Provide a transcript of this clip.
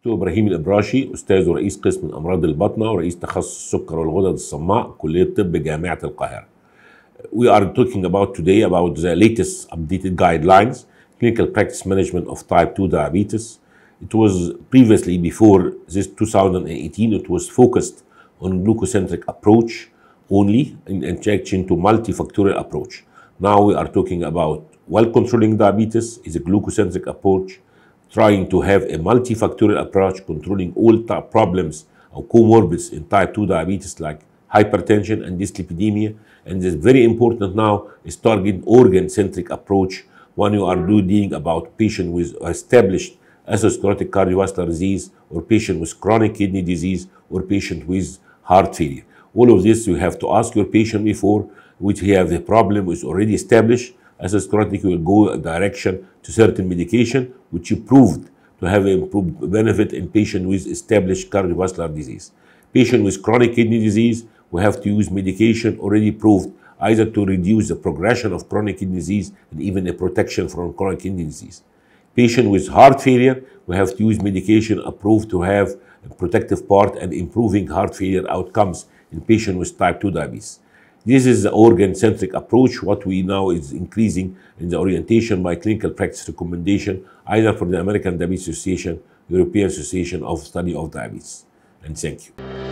دكتور ابراهيم الابراشي استاذ ورئيس قسم الامراض الباطنه ورئيس تخصص السكر والغدد الصماء كليه الطب جامعه القاهره. We are talking about today about the latest updated guidelines clinical practice management of type 2 diabetes. It was previously before this 2018 it was focused on glucocentric approach only in injection to multifactorial approach. Now we are talking about well controlling diabetes is a glucocentric approach trying to have a multifactorial approach controlling all type problems or comorbids in type 2 diabetes like hypertension and dyslipidemia. And it's very important now is target organ-centric approach when you are doing about patient with established atherosclerotic cardiovascular disease or patient with chronic kidney disease or patient with heart failure. All of this you have to ask your patient before which he have the problem is already established asymptomatic will go direction to certain medication, which proved to have improved benefit in patients with established cardiovascular disease. Patient with chronic kidney disease will have to use medication already proved either to reduce the progression of chronic kidney disease and even a protection from chronic kidney disease. Patient with heart failure will have to use medication approved to have a protective part and improving heart failure outcomes in patients with type 2 diabetes. This is the organ-centric approach. What we now is increasing in the orientation by clinical practice recommendation, either for the American Diabetes Association, European Association of Study of Diabetes. And thank you.